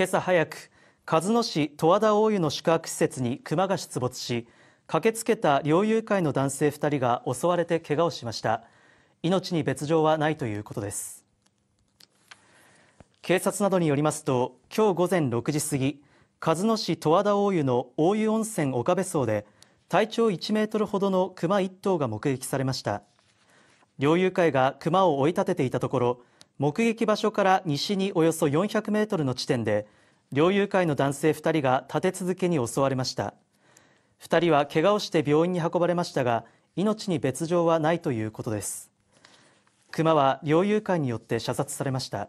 今朝早く鹿角市十和田大湯の宿泊施設に熊が出没し駆けつけた猟友会の男性2人が襲われて怪我をしました命に別状はないということです警察などによりますと今日午前6時過ぎ鹿角市十和田大湯の大湯温泉岡部荘で体長1メートルほどの熊1頭が目撃されました猟友会が熊を追い立てていたところ目撃場所から西におよそ400メートルの地点で猟友会の男性2人が立て続けに襲われました2人は怪我をして病院に運ばれましたが命に別状はないということです熊は猟友会によって射殺されました